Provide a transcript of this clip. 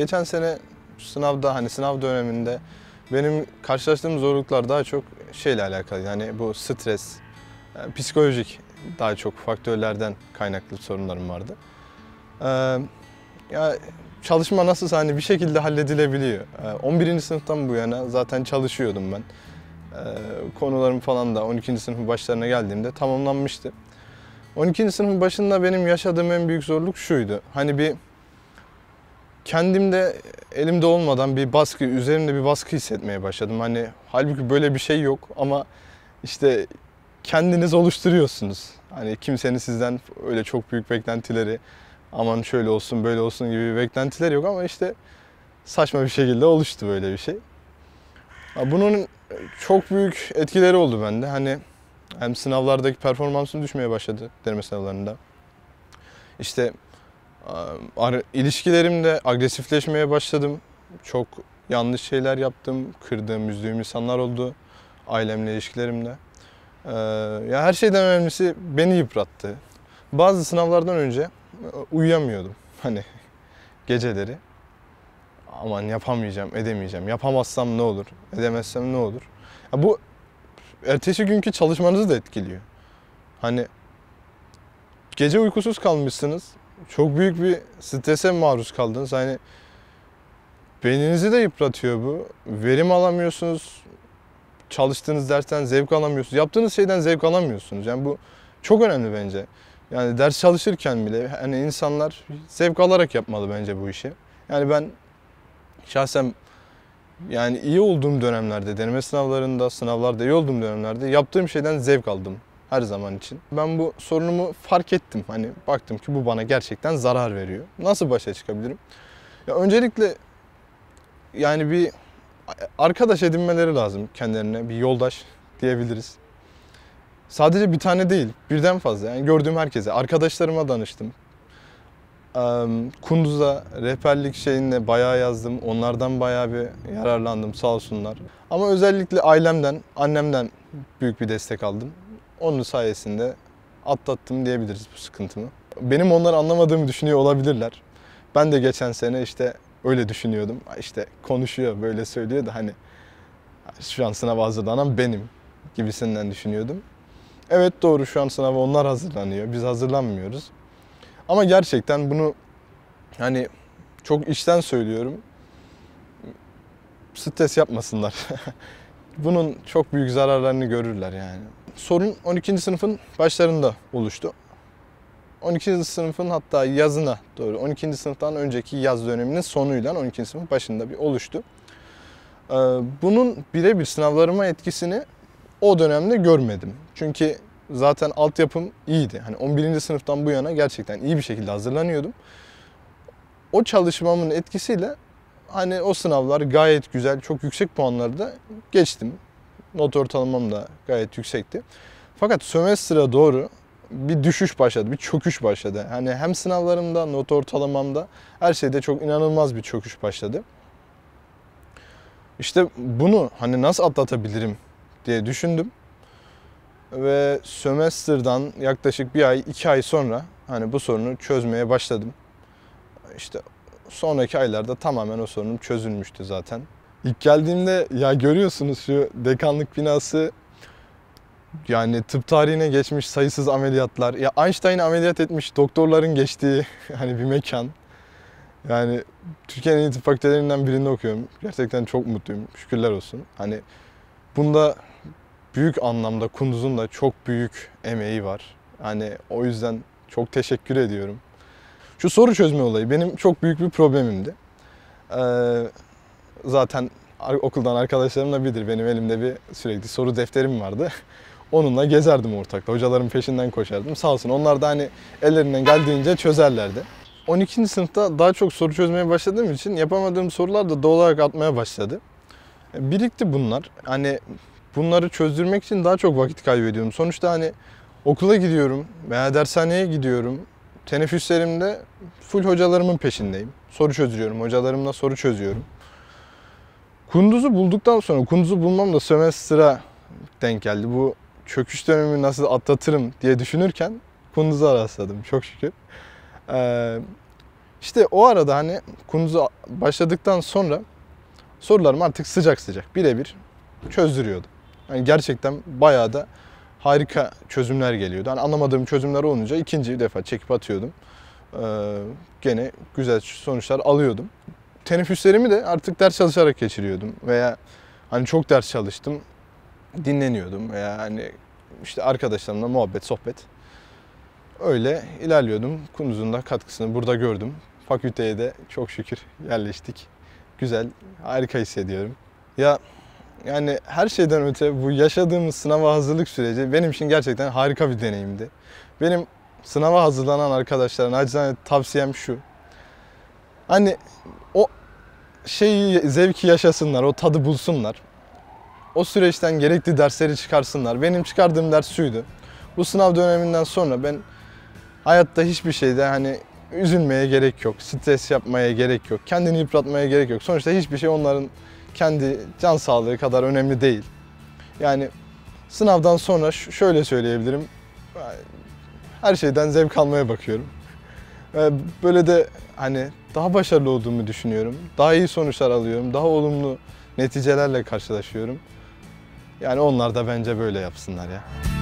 Geçen sene sınavda hani sınav döneminde benim karşılaştığım zorluklar daha çok şeyle alakalı. Yani bu stres, yani e, psikolojik daha çok faktörlerden kaynaklı sorunlarım vardı. Ee, ya çalışma nasıl hani bir şekilde halledilebiliyor. Ee, 11. sınıftan bu yana zaten çalışıyordum ben. Ee, konularım falan da 12. sınıfın başlarına geldiğimde tamamlanmıştı. 12. sınıfın başında benim yaşadığım en büyük zorluk şuydu. Hani bir kendimde elimde olmadan bir baskı, üzerimde bir baskı hissetmeye başladım. Hani halbuki böyle bir şey yok ama işte kendiniz oluşturuyorsunuz. Hani kimsenin sizden öyle çok büyük beklentileri, aman şöyle olsun böyle olsun gibi bir beklentiler yok ama işte saçma bir şekilde oluştu böyle bir şey. Bunun çok büyük etkileri oldu bende. Hani hem sınavlardaki performansım düşmeye başladı deneme sınavlarında. İşte ee, ilişkilerimde agresifleşmeye başladım. Çok yanlış şeyler yaptım. Kırdığım, üzdüğüm insanlar oldu ailemle ilişkilerimde. Ee, ya her şeyden önemlisi beni yıprattı. Bazı sınavlardan önce e, uyuyamıyordum hani geceleri. Aman yapamayacağım, edemeyeceğim. Yapamazsam ne olur, edemezsem ne olur. Ya bu ertesi günkü çalışmanızı da etkiliyor. Hani gece uykusuz kalmışsınız çok büyük bir strese maruz kaldınız. Hani beyninizi de yıpratıyor bu. Verim alamıyorsunuz. Çalıştığınız dersten zevk alamıyorsunuz. Yaptığınız şeyden zevk alamıyorsunuz. Yani bu çok önemli bence. Yani ders çalışırken bile hani insanlar zevk alarak yapmalı bence bu işi. Yani ben şahsen yani iyi olduğum dönemlerde, deneme sınavlarında, sınavlarda iyi olduğum dönemlerde yaptığım şeyden zevk aldım her zaman için. Ben bu sorunumu fark ettim. Hani baktım ki bu bana gerçekten zarar veriyor. Nasıl başa çıkabilirim? Ya öncelikle yani bir arkadaş edinmeleri lazım kendilerine. Bir yoldaş diyebiliriz. Sadece bir tane değil, birden fazla. Yani gördüğüm herkese, arkadaşlarıma danıştım. Kunduz'a rehberlik şeyinde bayağı yazdım. Onlardan bayağı bir yararlandım sağ olsunlar. Ama özellikle ailemden, annemden büyük bir destek aldım. Onun sayesinde atlattım diyebiliriz bu sıkıntımı. Benim onlar anlamadığımı düşünüyor olabilirler. Ben de geçen sene işte öyle düşünüyordum. İşte konuşuyor böyle söylüyor da hani şu an sınava hazırlanan benim gibisinden düşünüyordum. Evet doğru şu an sınava onlar hazırlanıyor. Biz hazırlanmıyoruz. Ama gerçekten bunu hani çok içten söylüyorum. Stres yapmasınlar. Bunun çok büyük zararlarını görürler yani sorun 12. sınıfın başlarında oluştu. 12. sınıfın hatta yazına doğru 12. sınıftan önceki yaz döneminin sonuyla 12. sınıfın başında bir oluştu. Ee, bunun birebir sınavlarıma etkisini o dönemde görmedim. Çünkü zaten altyapım iyiydi. Hani 11. sınıftan bu yana gerçekten iyi bir şekilde hazırlanıyordum. O çalışmamın etkisiyle hani o sınavlar gayet güzel, çok yüksek puanlarda geçtim. Not ortalamam da gayet yüksekti. Fakat sömestra doğru bir düşüş başladı, bir çöküş başladı. Hani hem sınavlarımda, not ortalamamda her şeyde çok inanılmaz bir çöküş başladı. İşte bunu hani nasıl atlatabilirim diye düşündüm. Ve sömestrdan yaklaşık bir ay, iki ay sonra hani bu sorunu çözmeye başladım. İşte sonraki aylarda tamamen o sorunum çözülmüştü zaten. İlk geldiğimde ya görüyorsunuz şu dekanlık binası yani tıp tarihine geçmiş sayısız ameliyatlar. Ya Einstein ameliyat etmiş doktorların geçtiği hani bir mekan. Yani Türkiye'nin tıp iyi fakültelerinden birinde okuyorum. Gerçekten çok mutluyum. Şükürler olsun. Hani bunda büyük anlamda Kunduz'un da çok büyük emeği var. Hani o yüzden çok teşekkür ediyorum. Şu soru çözme olayı benim çok büyük bir problemimdi. Ee, zaten okuldan arkadaşlarımla bilir. Benim elimde bir sürekli soru defterim vardı. Onunla gezerdim ortakta. Hocalarım peşinden koşardım. Sağ olsun onlar da hani ellerinden geldiğince çözerlerdi. 12. sınıfta daha çok soru çözmeye başladığım için yapamadığım sorular da doğal olarak atmaya başladı. E, birikti bunlar. Hani bunları çözdürmek için daha çok vakit kaybediyorum. Sonuçta hani okula gidiyorum veya dershaneye gidiyorum. Teneffüslerimde full hocalarımın peşindeyim. Soru çözüyorum. Hocalarımla soru çözüyorum. Kunduz'u bulduktan sonra, Kunduz'u bulmam da sömestra denk geldi. Bu çöküş dönemi nasıl atlatırım diye düşünürken kunduzu arasladım, çok şükür. Ee, işte o arada hani kunduzu başladıktan sonra sorularım artık sıcak sıcak birebir çözdürüyordu. Yani gerçekten bayağı da harika çözümler geliyordu. Hani anlamadığım çözümler olunca ikinci defa çekip atıyordum. Ee, gene güzel sonuçlar alıyordum teneffüslerimi de artık ders çalışarak geçiriyordum veya hani çok ders çalıştım, dinleniyordum veya hani işte arkadaşlarımla muhabbet, sohbet. Öyle ilerliyordum. Kunduz'un da katkısını burada gördüm. Fakülteye de çok şükür yerleştik. Güzel, harika hissediyorum. Ya yani her şeyden öte bu yaşadığımız sınava hazırlık süreci benim için gerçekten harika bir deneyimdi. Benim sınava hazırlanan arkadaşlara acizane tavsiyem şu. Hani o şeyi zevki yaşasınlar, o tadı bulsunlar. O süreçten gerekli dersleri çıkarsınlar. Benim çıkardığım ders şuydu. Bu sınav döneminden sonra ben hayatta hiçbir şeyde hani üzülmeye gerek yok, stres yapmaya gerek yok, kendini yıpratmaya gerek yok. Sonuçta hiçbir şey onların kendi can sağlığı kadar önemli değil. Yani sınavdan sonra şöyle söyleyebilirim. Her şeyden zevk almaya bakıyorum. Ee, böyle de hani daha başarılı olduğumu düşünüyorum. Daha iyi sonuçlar alıyorum. Daha olumlu neticelerle karşılaşıyorum. Yani onlar da bence böyle yapsınlar ya.